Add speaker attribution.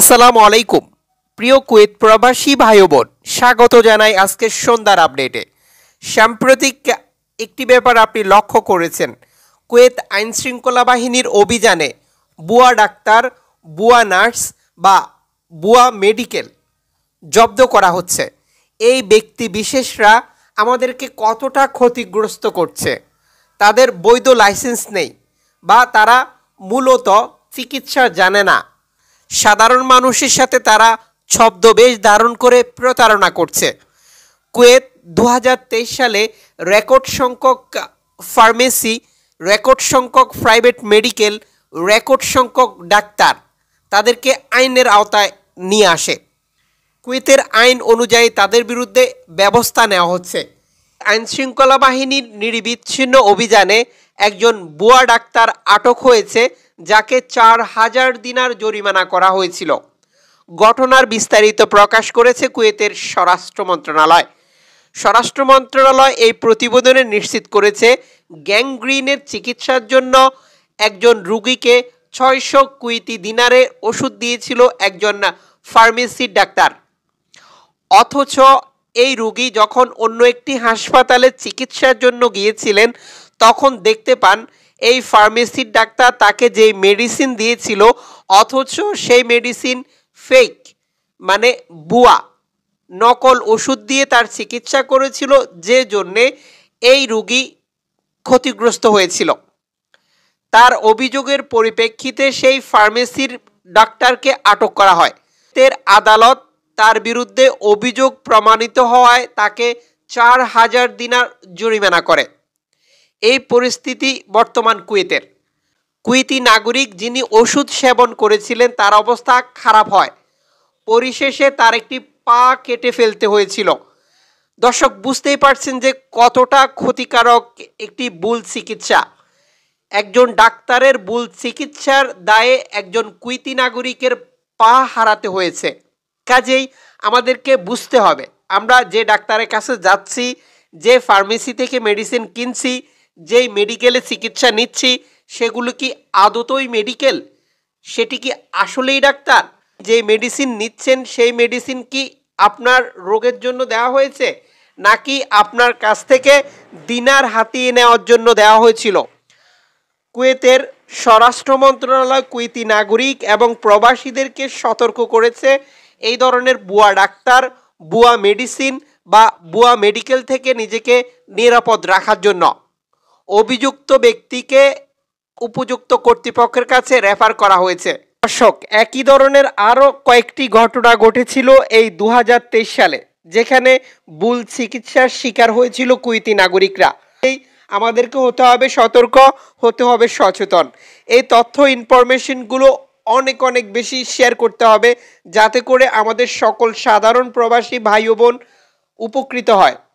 Speaker 1: আসসালামু আলাইকুম প্রিয় কুয়েত প্রবাসী ভাই বোন স্বাগত জানাই আজকের সন্ধ্যার আপডেটে সাম্প্রতিক একটি ব্যাপার আপনি লক্ষ্য করেছেন কুয়েত আইনশৃঙ্খলা বাহিনীর অভিযানে বুয়া ডাক্তার বুয়া নার্স বা বুয়া মেডিকেল জব্দ করা হচ্ছে এই ব্যক্তি বিশেষরা আমাদেরকে কতটা ক্ষতিগ্রস্ত করছে তাদের বৈধ লাইসেন্স নেই বা তারা মূলত চিকিৎসা জানে না সাধারণ মানুষের সাথে তারা ছদ্মবেশ ধারণ করে প্রতারণা করছে কুয়েত দু সালে রেকর্ড সংখ্যক ফার্মেসি রেকর্ড সংখ্যক প্রাইভেট মেডিকেল রেকর্ড সংখ্যক ডাক্তার তাদেরকে আইনের আওতায় নিয়ে আসে কুয়েতের আইন অনুযায়ী তাদের বিরুদ্ধে ব্যবস্থা নেওয়া হচ্ছে আইন শৃঙ্খলা বাহিনীর নির্বিচ্ছিন্ন অভিযানে একজন বুয়া ডাক্তার আটক হয়েছে যাকে চার হাজার দিনার জরিমানা করা হয়েছিল ঘটনার বিস্তারিত প্রকাশ করেছে কুয়েতের স্বরাষ্ট্র মন্ত্রণালয় স্বরাষ্ট্র মন্ত্রণালয় এই প্রতিবেদনে নিশ্চিত করেছে গ্যাংগ্রিনের চিকিৎসার জন্য একজন রুগীকে ছয়শো কুইতি দিনারে ওষুধ দিয়েছিল একজন ফার্মেসির ডাক্তার অথচ এই রুগী যখন অন্য একটি হাসপাতালে চিকিৎসার জন্য গিয়েছিলেন তখন দেখতে পান এই ফার্মেসির ডাক্তার তাকে যে মেডিসিন দিয়েছিল অথচ সেই মেডিসিন ফেক মানে বুয়া নকল ওষুধ দিয়ে তার চিকিৎসা করেছিল যে জন্যে এই রুগী ক্ষতিগ্রস্ত হয়েছিল তার অভিযোগের পরিপ্রেক্ষিতে সেই ফার্মেসির ডাক্তারকে আটক করা হয় তের আদালত তার বিরুদ্ধে অভিযোগ প্রমাণিত হওয়ায় তাকে চার হাজার দিনার জরিমানা করে এই পরিস্থিতি বর্তমান কুয়েতের কুয়েতি নাগরিক যিনি ওষুধ সেবন করেছিলেন তার অবস্থা খারাপ হয় পরিশেষে তার একটি পা কেটে ফেলতে হয়েছিল দর্শক বুঝতেই পারছেন যে কতটা ক্ষতিকারক একটি ভুল চিকিৎসা একজন ডাক্তারের ভুল চিকিৎসার দায়ে একজন কুইতি নাগরিকের পা হারাতে হয়েছে কাজেই আমাদেরকে বুঝতে হবে আমরা যে ডাক্তারের কাছে যাচ্ছি যে ফার্মেসি থেকে মেডিসিন কিনছি যেই মেডিকেলে চিকিৎসা নিচ্ছি সেগুলো কি আদতই মেডিকেল সেটি কি আসলেই ডাক্তার যে মেডিসিন নিচ্ছেন সেই মেডিসিন কি আপনার রোগের জন্য দেওয়া হয়েছে নাকি আপনার কাছ থেকে দিনার হাতিয়ে নেওয়ার জন্য দেওয়া হয়েছিল কুয়েতের স্বরাষ্ট্র মন্ত্রণালয় কুয়েতি নাগরিক এবং প্রবাসীদেরকে সতর্ক করেছে এই ধরনের বুয়া ডাক্তার বুয়া মেডিসিন বা বুয়া মেডিকেল থেকে নিজেকে নিরাপদ রাখার জন্য অভিযুক্ত ব্যক্তিকে উপযুক্ত কর্তৃপক্ষের কাছে রেফার করা হয়েছে দর্শক একই ধরনের আরও কয়েকটি ঘটনা ঘটেছিল এই দু সালে যেখানে ভুল চিকিৎসার শিকার হয়েছিল কুইতি নাগরিকরা এই আমাদেরকে হতে হবে সতর্ক হতে হবে সচেতন এই তথ্য ইনফরমেশনগুলো অনেক অনেক বেশি শেয়ার করতে হবে যাতে করে আমাদের সকল সাধারণ প্রবাসী ভাই বোন উপকৃত হয়